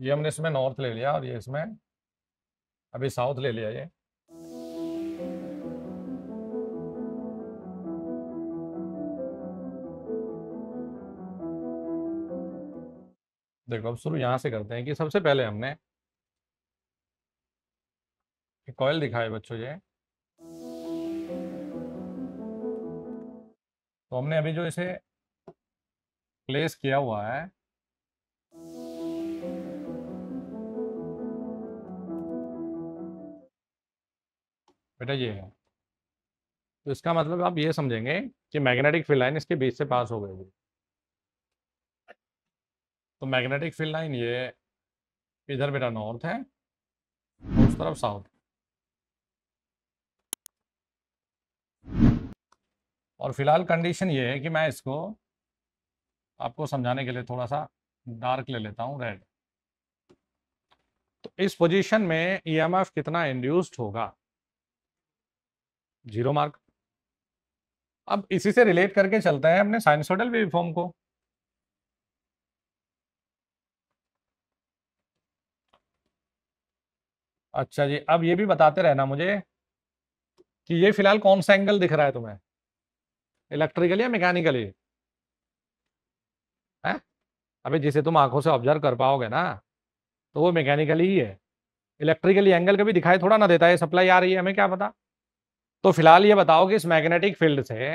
ये हमने इसमें नॉर्थ ले लिया और ये इसमें अभी साउथ ले लिया ये देखो अब शुरू यहाँ से करते हैं कि सबसे पहले हमने कॉयल दिखाए बच्चों ये तो हमने अभी जो इसे प्लेस किया हुआ है बेटा ये है तो इसका मतलब आप ये समझेंगे कि मैग्नेटिक फील्ड लाइन इसके बीच से पास हो गई तो मैग्नेटिक फील्ड लाइन ये इधर बेटा नॉर्थ है उस तरफ साउथ और फिलहाल कंडीशन ये है कि मैं इसको आपको समझाने के लिए थोड़ा सा डार्क ले लेता हूँ रेड तो इस पोजीशन में ईएमएफ e कितना इंड्यूस्ड होगा जीरो मार्क अब इसी से रिलेट करके चलते हैं अपने साइनसोडल वेव फॉर्म को अच्छा जी अब ये भी बताते रहना मुझे कि ये फिलहाल कौन सा एंगल दिख रहा है तुम्हें इलेक्ट्रिकली या मैकेनिकली है अबे जिसे तुम आंखों से ऑब्जर्व कर पाओगे ना तो वो मैकेनिकली ही है इलेक्ट्रिकली एंगल कभी दिखाई थोड़ा ना देता है सप्लाई आ रही है हमें क्या पता तो फिलहाल ये बताओ कि इस मैग्नेटिक फील्ड से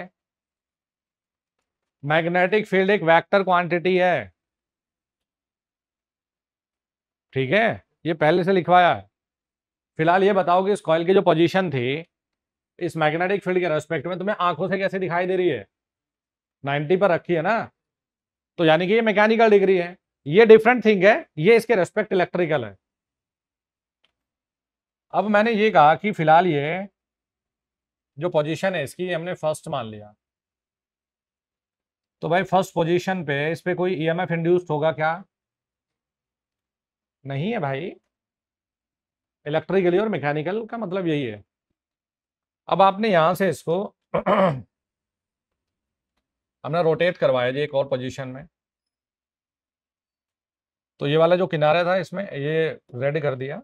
मैग्नेटिक फील्ड एक वेक्टर क्वांटिटी है ठीक है ये पहले से लिखवाया है फिलहाल ये बताओ कि इस कॉयल की जो पोजीशन थी इस मैग्नेटिक फील्ड के रेस्पेक्ट में तुम्हें आंखों से कैसे दिखाई दे रही है नाइन्टी पर रखी है ना तो यानी कि ये मैकेनिकल डिग्री है ये डिफरेंट थिंग है ये इसके रेस्पेक्ट इलेक्ट्रिकल है अब मैंने ये कहा कि फिलहाल ये जो पोजीशन है इसकी हमने फर्स्ट मान लिया तो भाई फर्स्ट पोजीशन पे इस पर कोई ईएमएफ e इंड्यूस्ड होगा क्या नहीं है भाई इलेक्ट्रिकली और मैकेनिकल का मतलब यही है अब आपने यहां से इसको हमने रोटेट करवाया जी एक और पोजीशन में तो ये वाला जो किनारा था इसमें ये रेड कर दिया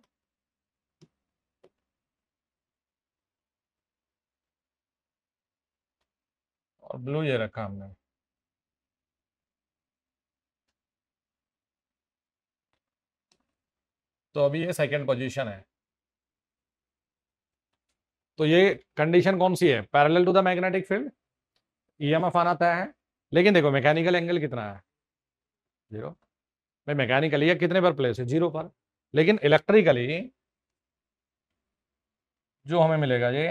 और ब्लू ये रखा हमने तो अभी ये सेकंड पोजीशन है तो ये कंडीशन कौन सी है parallel to the magnetic field EMF आना तय है लेकिन देखो मैकेनिकल एंगल कितना है जीरो भाई मैकेनिकली या कितने पर प्लेस है जीरो पर लेकिन इलेक्ट्रिकली जो हमें मिलेगा ये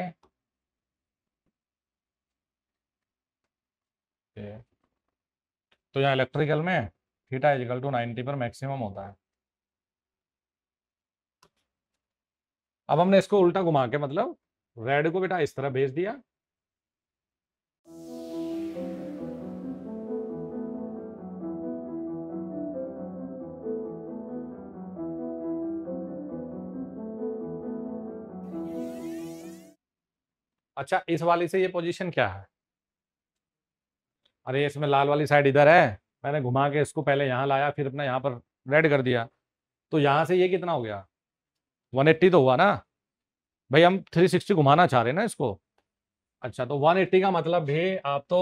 है तो यहाँ इलेक्ट्रिकल में थीटा इजिकल टू नाइनटी पर मैक्सिमम होता है अब हमने इसको उल्टा घुमा के मतलब रेड को बेटा इस तरह भेज दिया अच्छा इस वाले से ये पोजीशन क्या है अरे इसमें लाल वाली साइड इधर है मैंने घुमा के इसको पहले यहाँ लाया फिर अपना यहाँ पर रेड कर दिया तो यहाँ से ये कितना हो गया 180 तो हुआ ना भाई हम 360 घुमाना चाह रहे हैं ना इसको अच्छा तो 180 का मतलब भी आप तो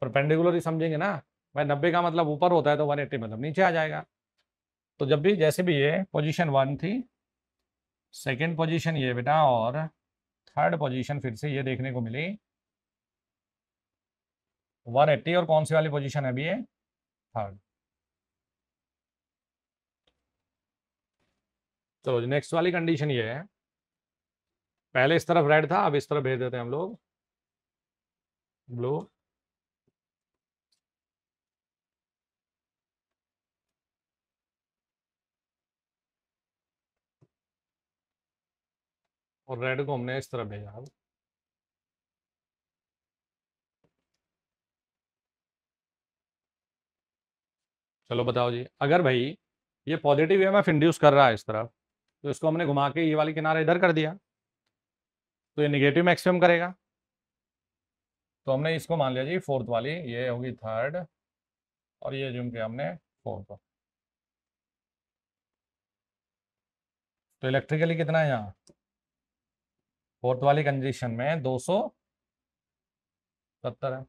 परपेंडिकुलर ही समझेंगे ना भाई नब्बे का मतलब ऊपर होता है तो एट्टी मतलब नीचे आ जाएगा तो जब भी जैसे भी ये पोजिशन वन थी सेकेंड पोजिशन ये बेटा और थर्ड पोजीशन फिर से ये देखने को मिली वन एट्टी और कौन सी वाली पोजीशन है अभी ये थर्ड चलो नेक्स्ट वाली कंडीशन ये है पहले इस तरफ रेड था अब इस तरफ भेज देते हैं हम लोग ब्लू और रेड को हमने इस तरफ भेजा अब चलो बताओ जी अगर भाई ये पॉजिटिव एम एफ इंड्यूस कर रहा है इस तरफ तो इसको हमने घुमा के ये वाली किनारा इधर कर दिया तो ये निगेटिव मैक्सिमम करेगा तो हमने इसको मान लिया जी फोर्थ वाली ये होगी थर्ड और ये जुम किया हमने फोर्थ तो इलेक्ट्रिकली कितना है यहाँ फोर्थ वाली कंडीशन में दो सौ सत्तर है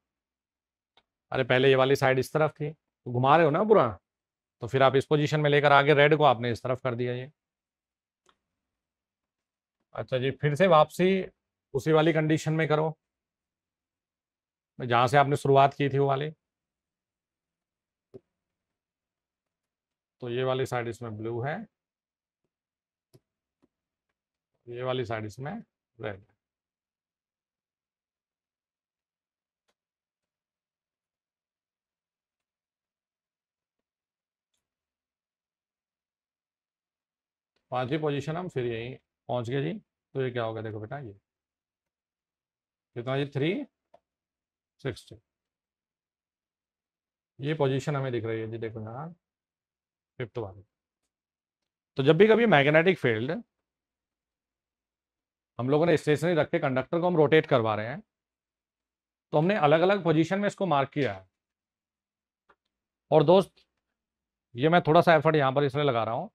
अरे पहले ये वाली साइड इस तरफ थी तो घुमा रहे हो ना पूरा तो फिर आप इस पोजीशन में लेकर आगे रेड को आपने इस तरफ कर दिया ये अच्छा जी फिर से वापसी उसी वाली कंडीशन में करो जहां से आपने शुरुआत की थी वो वाली तो ये वाली साइड इसमें ब्लू है ये वाली साइड इसमें रेड है पांचवी पोजीशन हम फिर यहीं पहुंच गए जी तो ये क्या होगा देखो बेटा ये कितना जी थ्री सिक्सटी ये पोजीशन हमें दिख रही है जी देखो यहाँ फिफ्थ वाली तो जब भी कभी मैग्नेटिक फील्ड हम लोगों ने स्टेशनरी रख के कंडक्टर को हम रोटेट करवा रहे हैं तो हमने अलग अलग पोजीशन में इसको मार्क किया है और दोस्त ये मैं थोड़ा सा एफर्ट यहाँ पर इसलिए लगा रहा हूँ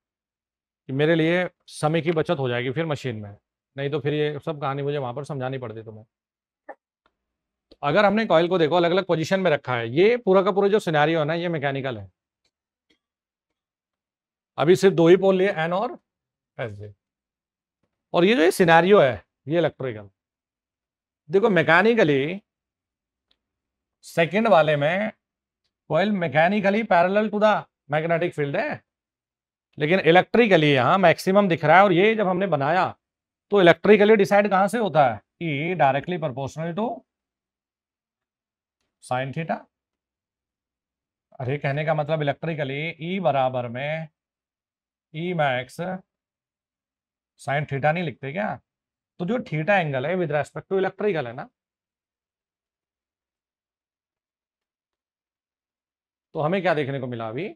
कि मेरे लिए समय की बचत हो जाएगी फिर मशीन में नहीं तो फिर ये सब कहानी मुझे वहां पर समझानी पड़ती तुम्हें अगर हमने कॉयल को देखो अलग अलग पोजीशन में रखा है ये पूरा का पूरा जो सिनेरियो है ना ये मैकेनिकल है अभी सिर्फ दो ही पोल लिए एन और एस जे और ये जो ये सिनेरियो है ये इलेक्ट्रिकल देखो मैकेनिकली सेकंड वाले में coil mechanically parallel to the magnetic field है लेकिन इलेक्ट्रिकली यहाँ मैक्सिमम दिख रहा है और ये जब हमने बनाया तो इलेक्ट्रिकली डिसाइड कहाँ से होता है E directly proportional to sine theta अरे कहने का मतलब इलेक्ट्रिकली ई e बराबर में ई मैक्स साइन थीटा नहीं लिखते क्या तो जो थीटा एंगल है विद रेस्पेक्ट टू इलेक्ट्रिकल है ना तो हमें क्या देखने को मिला अभी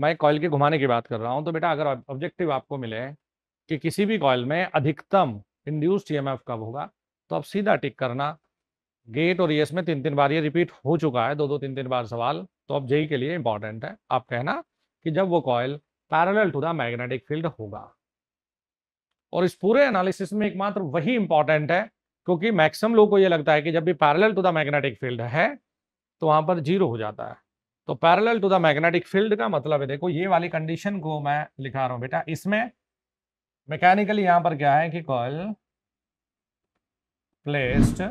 मैं कॉयल के घुमाने की बात कर रहा हूँ तो बेटा अगर ऑब्जेक्टिव आपको मिले कि किसी भी कॉयल में अधिकतम इंड्यूस्ड ईएमएफ e कब होगा तो आप सीधा टिक करना गेट और ईएस e में तीन तीन बार ये रिपीट हो चुका है दो दो तीन तीन बार सवाल तो अब जेई के लिए इंपॉर्टेंट है आप कहना कि जब वो coil parallel to the magnetic field होगा और इस पूरे एनालिसिस में एकमात्र वही इंपॉर्टेंट है क्योंकि मैक्सिमम लोग को ये लगता है कि जब भी parallel to the magnetic field है तो वहां पर जीरो हो जाता है तो parallel to the magnetic field का मतलब है देखो ये वाली कंडीशन को मैं लिखा रहा हूं बेटा इसमें मैकेनिकली यहां पर क्या है कि coil placed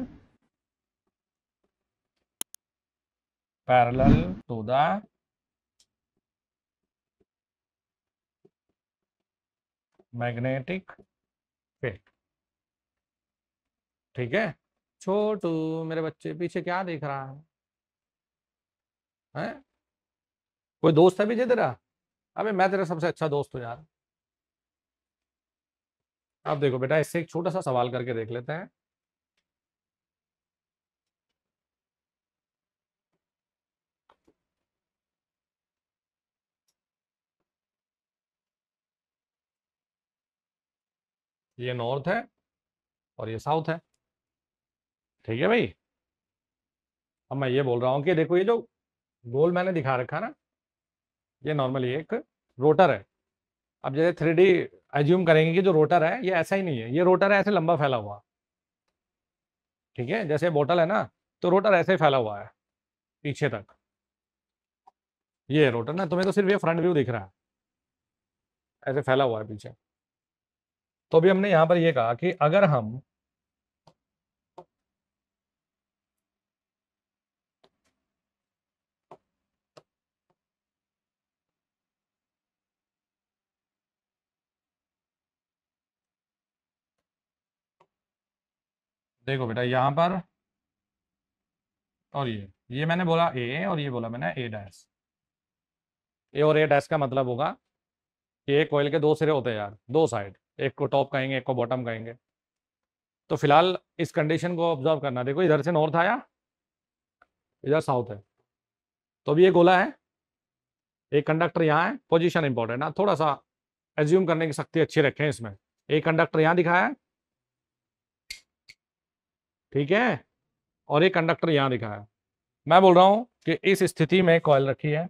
parallel to the magnetic field ठीक है छोटू मेरे बच्चे पीछे क्या देख रहा है है कोई दोस्त है विजय तेरा अबे मैं तेरा सबसे अच्छा दोस्त हूँ यार अब देखो बेटा इससे एक छोटा सा सवाल करके देख लेते हैं ये नॉर्थ है और ये साउथ है ठीक है भाई अब मैं ये बोल रहा हूँ कि देखो ये जो गोल मैंने दिखा रखा ना ये नॉर्मली एक रोटर है अब जैसे थ्री डी एज्यूम करेंगे कि जो रोटर है ये ऐसा ही नहीं है ये रोटर है ऐसे लंबा फैला हुआ ठीक है जैसे बोतल है ना तो रोटर ऐसे फैला हुआ है पीछे तक ये रोटर ना तुम्हें तो सिर्फ ये फ्रंट व्यू दिख रहा है ऐसे फैला हुआ है पीछे तो भी हमने यहाँ पर ये कहा कि अगर हम देखो बेटा यहाँ पर और ये ये मैंने बोला ए और ये बोला मैंने ए डैश ए और ए डैश का मतलब होगा कि एक कोयल के दो सिरे होते हैं यार दो साइड एक को टॉप कहेंगे एक को बॉटम कहेंगे तो फिलहाल इस कंडीशन को ऑब्जर्व करना देखो इधर से नॉर्थ आया इधर साउथ है तो अभी ये गोला है एक कंडक्टर यहाँ है पोजीशन इंपॉर्टेंट है थोड़ा सा एज्यूम करने की शक्ति अच्छी रखें इसमें एक कंडक्टर यहाँ दिखाया है ठीक है और ये कंडक्टर यहां दिखा है मैं बोल रहा हूं कि इस स्थिति में कॉयल रखी है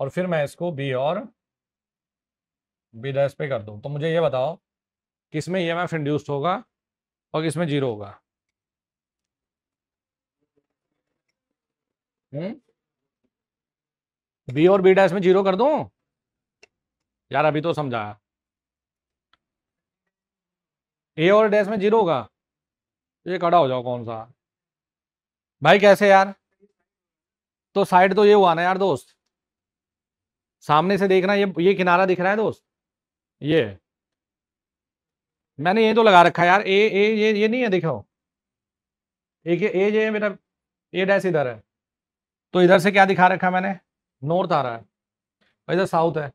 और फिर मैं इसको बी और बी डैस पे कर दू तो मुझे ये बताओ कि इसमें ई एम एफ इंड्यूस्ड होगा और इसमें जीरो होगा हम्म बी और बी डैस में जीरो कर दू यार अभी तो समझाया ए और डैश में जीरो होगा ये खड़ा हो जाओ कौन सा भाई कैसे यार तो साइड तो ये हुआ ना यार दोस्त सामने से देखना ये ये किनारा दिख रहा है दोस्त ये मैंने ये तो लगा रखा है यार ए ए ये ये नहीं है देखो एक ए ये मेरा ए डैश इधर है तो इधर से क्या दिखा रखा है मैंने नॉर्थ आ रहा है इधर साउथ है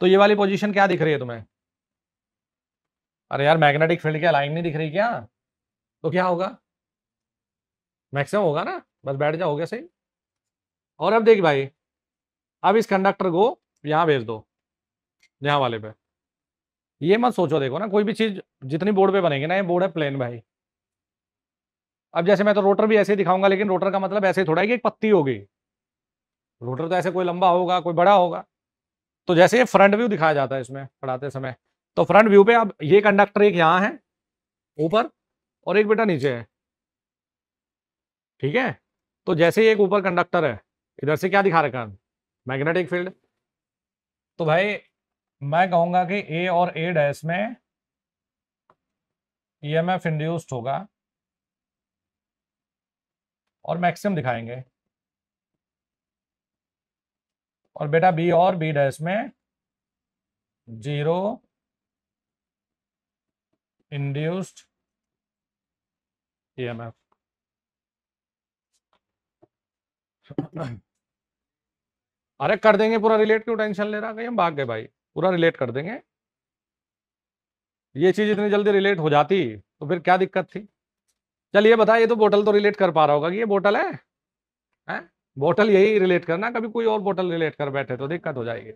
तो ये वाली पोजीशन क्या दिख रही है तुम्हें अरे यार मैग्नेटिक फील्ड क्या लाइन नहीं दिख रही क्या तो क्या होगा मैक्सिमम होगा ना बस बैठ जाओ गया सही और अब देख भाई अब इस कंडक्टर को यहाँ भेज दो यहाँ वाले पे ये मत सोचो देखो ना कोई भी चीज़ जितनी बोर्ड पे बनेगी ना ये बोर्ड है प्लेन भाई अब जैसे मैं तो रोटर भी ऐसे ही दिखाऊंगा लेकिन रोटर का मतलब ऐसे ही थोड़ा है कि एक पत्ती होगी रोटर तो ऐसे कोई लंबा होगा कोई बड़ा होगा तो जैसे फ्रंट व्यू दिखाया जाता है इसमें पढ़ाते समय तो फ्रंट व्यू पे अब ये कंडक्टर एक यहाँ है ऊपर और एक बेटा नीचे है ठीक है तो जैसे एक ऊपर कंडक्टर है इधर से क्या दिखा रखा है मैग्नेटिक फील्ड तो भाई मैं कहूंगा कि ए और ए डैश में ईएमएफ इंड्यूस्ड होगा और मैक्सिमम दिखाएंगे और बेटा बी और बी डैश में जीरो इंड्यूस्ड ईएमएफ अरे कर देंगे पूरा रिलेट क्यों टेंशन ले रहा है हम भाग गए भाई पूरा रिलेट कर देंगे ये चीज इतनी जल्दी रिलेट हो जाती तो फिर क्या दिक्कत थी चलिए बताइए तो बोतल तो रिलेट कर पा रहा होगा कि ये बोतल है, है? बोतल यही रिलेट करना कभी कोई और बोतल रिलेट कर बैठे तो दिक्कत हो जाएगी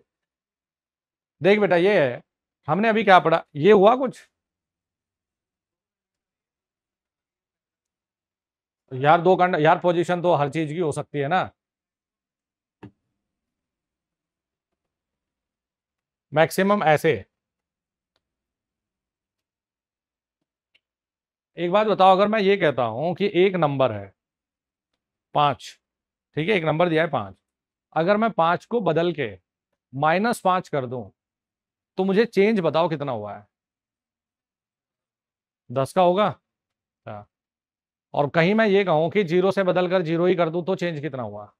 देख बेटा ये है हमने अभी क्या पढ़ा ये हुआ कुछ यार दो कंड यार पोजीशन तो हर चीज की हो सकती है ना मैक्सिमम ऐसे एक बात बताओ अगर मैं ये कहता हूं कि एक नंबर है पांच ठीक है एक नंबर दिया है पाँच अगर मैं पाँच को बदल के माइनस पाँच कर दूं तो मुझे चेंज बताओ कितना हुआ है दस का होगा हाँ। और कहीं मैं ये कहूं कि जीरो से बदल कर जीरो ही कर दूं तो चेंज कितना हुआ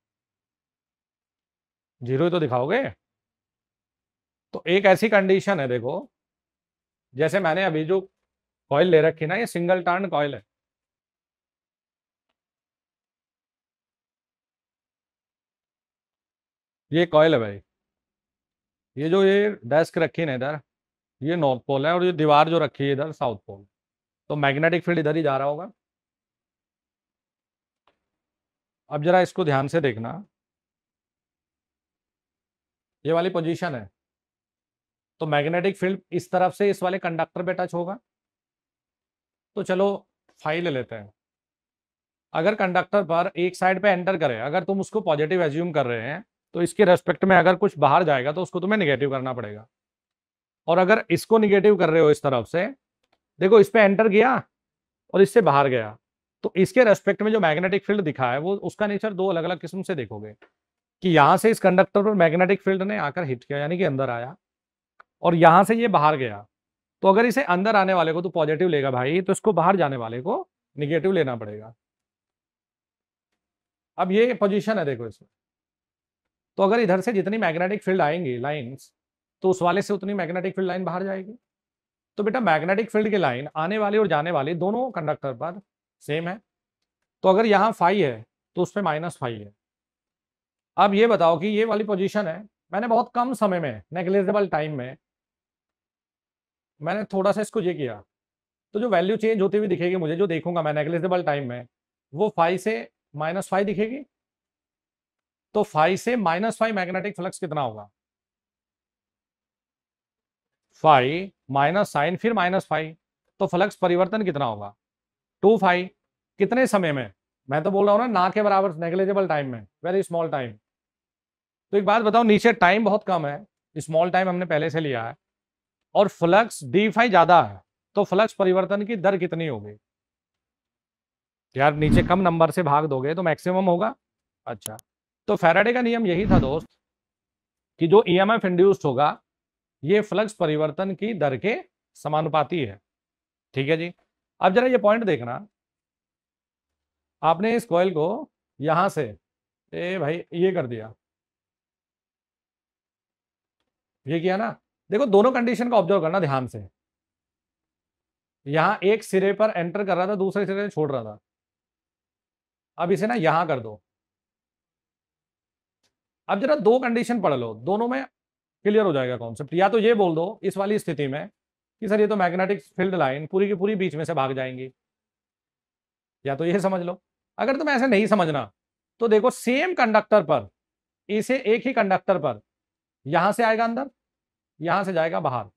जीरो ही तो दिखाओगे तो एक ऐसी कंडीशन है देखो जैसे मैंने अभी जो कॉयल ले रखी ना ये सिंगल टर्न कॉयल है ये कॉयल है भाई ये जो ये डेस्क रखी ना इधर ये नॉर्थ पोल है और ये दीवार जो रखी है इधर साउथ पोल तो मैग्नेटिक फील्ड इधर ही जा रहा होगा अब जरा इसको ध्यान से देखना ये वाली पोजीशन है तो मैग्नेटिक फील्ड इस तरफ से इस वाले कंडक्टर पे टच होगा तो चलो फाइल ले लेते हैं अगर कंडक्टर पर एक साइड पे एंटर करे अगर तुम उसको पॉजिटिव एज्यूम कर रहे हैं तो इसके रेस्पेक्ट में अगर कुछ बाहर जाएगा तो उसको तुम्हें निगेटिव करना पड़ेगा और अगर इसको निगेटिव कर रहे हो इस तरफ से देखो इस पर एंटर किया और इससे बाहर गया तो इसके रेस्पेक्ट में जो मैग्नेटिक फील्ड दिखा है वो उसका नेचर दो अलग अलग किस्म से देखोगे कि यहाँ से इस कंडक्टर पर मैग्नेटिक फील्ड ने आकर हिट किया यानी कि अंदर आया और यहाँ से ये बाहर गया तो अगर इसे अंदर आने वाले को तो पॉजिटिव लेगा भाई तो इसको बाहर जाने वाले को निगेटिव लेना पड़ेगा अब ये पोजिशन है देखो इसमें तो अगर इधर से जितनी मैग्नेटिक फील्ड आएंगी लाइन्स तो उस वाले से उतनी मैग्नेटिक फील्ड लाइन बाहर जाएगी तो बेटा मैग्नेटिक फील्ड की लाइन आने वाली और जाने वाली दोनों कंडक्टर पर सेम है तो अगर यहाँ फाइव है तो उस पर माइनस फाइव है अब ये बताओ कि ये वाली पोजीशन है मैंने बहुत कम समय में नेग्लेजेबल टाइम में मैंने थोड़ा सा इसको ये किया तो जो वैल्यू चेंज होती हुई दिखेगी मुझे जो देखूंगा मैं नेग्लेजेबल टाइम में वो फाइव से माइनस फाइव दिखेगी तो फाइव से माइनस फाइव मैग्नेटिक फ्लक्स कितना होगा फाइव माइनस साइन फिर माइनस फाइव तो फ्लक्स परिवर्तन कितना होगा टू फाइव कितने समय में मैं तो बोल रहा हूँ ना ना के बराबर नेग्लेजेबल टाइम में वेरी स्मॉल टाइम तो एक बात बताओ नीचे टाइम बहुत कम है स्मॉल टाइम हमने पहले से लिया है और फ्लक्स डी फाइव ज्यादा है तो फ्लक्स परिवर्तन की दर कितनी होगी यार नीचे कम नंबर से भाग दोगे तो मैक्सिमम होगा अच्छा तो फेराडे का नियम यही था दोस्त कि जो ई एम इंड्यूस्ड होगा ये फ्लक्स परिवर्तन की दर के समानुपाती है ठीक है जी अब जरा ये पॉइंट देखना आपने इस कॉयल को यहां से ए भाई ये कर दिया ये किया ना देखो दोनों कंडीशन को ऑब्जर्व करना ध्यान से यहां एक सिरे पर एंटर कर रहा था दूसरे सिरे छोड़ रहा था अब इसे ना यहां कर दो अब जरा दो कंडीशन पढ़ लो दोनों में क्लियर हो जाएगा कॉन्सेप्ट या तो ये बोल दो इस वाली स्थिति में कि सर ये तो मैग्नेटिक फील्ड लाइन पूरी की पूरी बीच में से भाग जाएंगी या तो ये समझ लो अगर तुम ऐसे नहीं समझना तो देखो सेम कंडक्टर पर इसे एक ही कंडक्टर पर यहां से आएगा अंदर यहां से जाएगा बाहर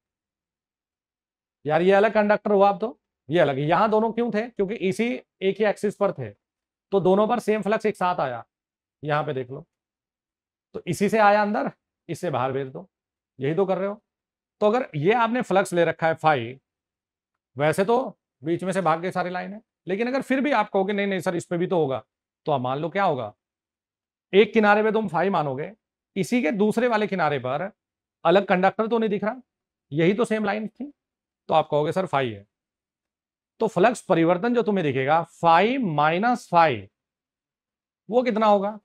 यार ये अलग कंडक्टर हुआ अब तो ये अलग यहां दोनों क्यों थे क्योंकि इसी एक ही एक्सिस पर थे तो दोनों पर सेम फ्लक्स एक साथ आया यहां पे देख लो तो इसी से आया अंदर इससे बाहर भेज दो यही तो कर रहे हो तो अगर ये आपने फ्लक्स ले रखा है फाइव वैसे तो बीच में से भाग गए सारी लाइन है लेकिन अगर फिर भी आप कहोगे नहीं नहीं सर इस पर भी तो होगा तो आप मान लो क्या होगा एक किनारे पे तुम तो फाइव मानोगे इसी के दूसरे वाले किनारे पर अलग कंडक्टर तो नहीं दिख रहा यही तो सेम लाइन थी तो आप कहोगे सर फाइव है तो फ्लक्स परिवर्तन जो तुम्हें दिखेगा फाइव माइनस फाइव वो कितना होगा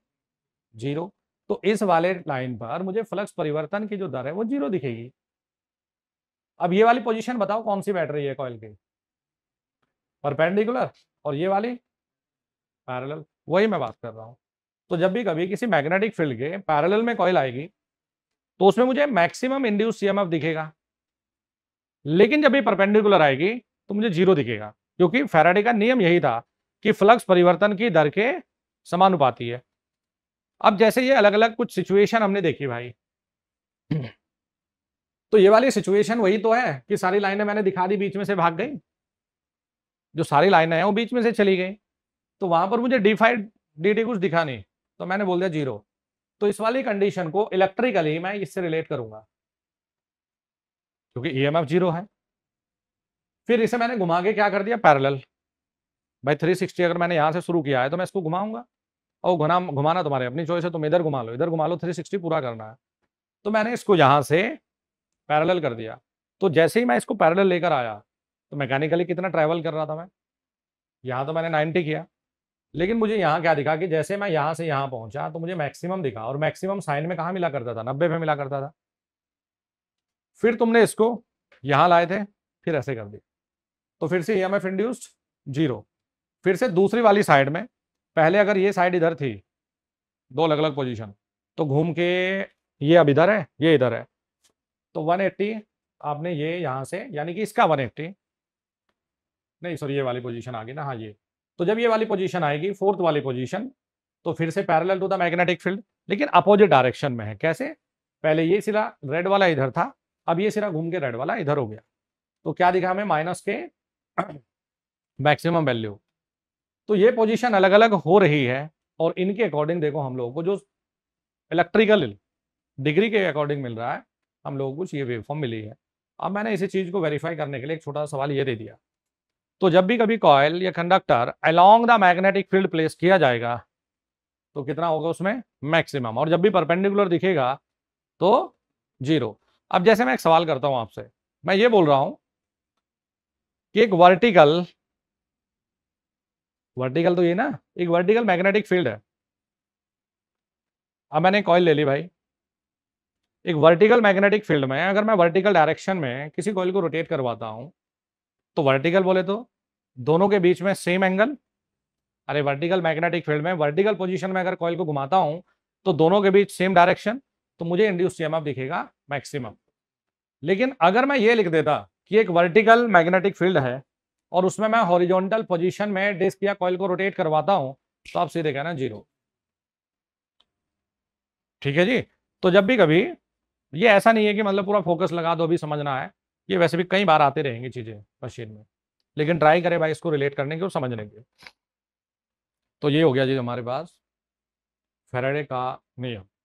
जीरो तो इस वाले लाइन पर मुझे फ्लक्स परिवर्तन की जो दर है वो जीरो दिखेगी अब ये वाली पोजीशन बताओ कौन सी बैटरी है कॉयल की परपेंडिकुलर और ये वाली पैरेलल वही मैं बात कर रहा हूँ तो जब भी कभी किसी मैग्नेटिक फील्ड के पैरेलल में कॉयल आएगी तो उसमें मुझे मैक्सिमम इंड्यूस सीएमएफ दिखेगा लेकिन जब भी परपेंडिकुलर आएगी तो मुझे जीरो दिखेगा क्योंकि फेराडे का नियम यही था कि फ्लक्स परिवर्तन की दर के समानुपाती है अब जैसे ये अलग अलग कुछ सिचुएशन हमने देखी भाई तो ये वाली सिचुएशन वही तो है कि सारी लाइनें मैंने दिखा दी बीच में से भाग गई जो सारी लाइनें हैं वो बीच में से चली गई तो वहां पर मुझे डी फाइव डी कुछ दिखा नहीं तो मैंने बोल दिया जीरो तो इस वाली कंडीशन को इलेक्ट्रिकली मैं इससे रिलेट करूंगा क्योंकि ईएमएफ e जीरो है फिर इसे मैंने घुमा के क्या कर दिया पैरल भाई थ्री अगर मैंने यहां से शुरू किया है तो मैं इसको घुमाऊंगा और घुना घुमाना तुम्हारे अपनी चॉइस है तुम इधर घुमा लो इधर घुमा लो थ्री सिक्सटी पूरा करना है तो मैंने इसको यहाँ से पैरेलल कर दिया तो जैसे ही मैं इसको पैरेलल लेकर आया तो मैकेनिकली कितना ट्रैवल कर रहा था मैं यहाँ तो मैंने नाइन्टी किया लेकिन मुझे यहाँ क्या दिखा कि जैसे मैं यहाँ से यहाँ पहुँचा तो मुझे मैक्सिमम दिखा और मैक्सिमम साइन में कहाँ मिला करता था नब्बे में मिला करता था फिर तुमने इसको यहाँ लाए थे फिर ऐसे कर दिए तो फिर से E M F induced zero फिर से दूसरी वाली साइड में पहले अगर ये साइड इधर थी दो अलग अलग पोजीशन तो घूम के ये अब इधर है ये इधर है तो 180 आपने ये यहाँ से यानी कि इसका 180 नहीं सॉरी ये वाली पोजीशन आ गई ना हाँ ये तो जब ये वाली पोजीशन आएगी फोर्थ वाली पोजीशन तो फिर से parallel to the magnetic field लेकिन अपोजिट डायरेक्शन में है कैसे पहले ये सिरा रेड वाला इधर था अब ये सिरा घूम के रेड वाला इधर हो गया तो क्या दिखा हमें माइनस के मैक्सिमम वैल्यू तो ये पोजीशन अलग अलग हो रही है और इनके अकॉर्डिंग देखो हम लोगों को जो इलेक्ट्रिकल डिग्री के अकॉर्डिंग मिल रहा है हम लोगों को ये वेवफॉर्म मिली है अब मैंने इसी चीज़ को वेरीफाई करने के लिए एक छोटा सा सवाल ये दे दिया तो जब भी कभी कॉयल या conductor along the magnetic field place किया जाएगा तो कितना होगा उसमें मैक्सिमम और जब भी परपेंडिकुलर दिखेगा तो जीरो अब जैसे मैं एक सवाल करता हूं आपसे मैं ये बोल रहा हूं कि एक वर्टिकल वर्टिकल तो ये ना एक वर्टिकल मैग्नेटिक फील्ड है अब मैंने कॉयल ले ली भाई एक वर्टिकल मैग्नेटिक फील्ड में अगर मैं वर्टिकल डायरेक्शन में किसी कॉयल को रोटेट करवाता हूँ तो वर्टिकल बोले तो दोनों के बीच में सेम एंगल अरे वर्टिकल मैग्नेटिक फील्ड में वर्टिकल पोजिशन में अगर कॉयल को घुमाता हूँ तो दोनों के बीच सेम डायरेक्शन तो मुझे इंड्यूस सी दिखेगा मैक्सिमम लेकिन अगर मैं ये लिख देता कि एक वर्टिकल मैग्नेटिक फील्ड है और उसमें मैं हॉरिजॉन्टल पोजीशन में डिस्क या कॉयल को रोटेट करवाता हूं तो आप सीधे कहना जीरो ठीक है जी तो जब भी कभी ये ऐसा नहीं है कि मतलब पूरा फोकस लगा दो अभी समझना है ये वैसे भी कई बार आते रहेंगे चीजें मशीन में लेकिन ट्राई करें भाई इसको रिलेट करने की और समझने की तो ये हो गया जी हमारे पास फेराडे का नियम